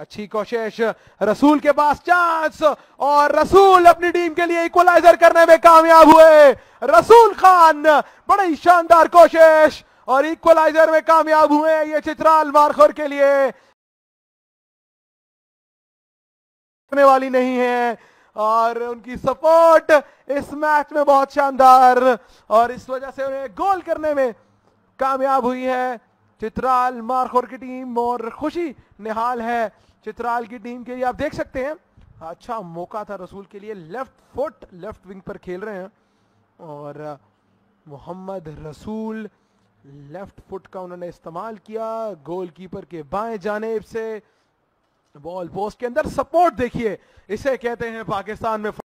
अच्छी कोशिश रसूल के पास चांस और रसूल अपनी टीम के लिए इक्वलाइजर करने में कामयाब हुए रसूल खान बड़ी शानदार कोशिश और इक्वलाइजर में कामयाब हुए ये चित्राल मारखोर के लिए वाली नहीं है और उनकी सपोर्ट इस मैच में बहुत शानदार और इस वजह से उन्हें गोल करने में कामयाब हुई है चित्राल मारखोर की टीम और खुशी निहाल है चित्राल की टीम के लिए आप देख सकते हैं हाँ, अच्छा मौका था रसूल के लिए लेफ्ट फुट लेफ्ट विंग पर खेल रहे हैं और मोहम्मद रसूल लेफ्ट फुट का उन्होंने इस्तेमाल किया गोलकीपर के बाएं जानेब से बॉल पोस्ट के अंदर सपोर्ट देखिए इसे कहते हैं पाकिस्तान में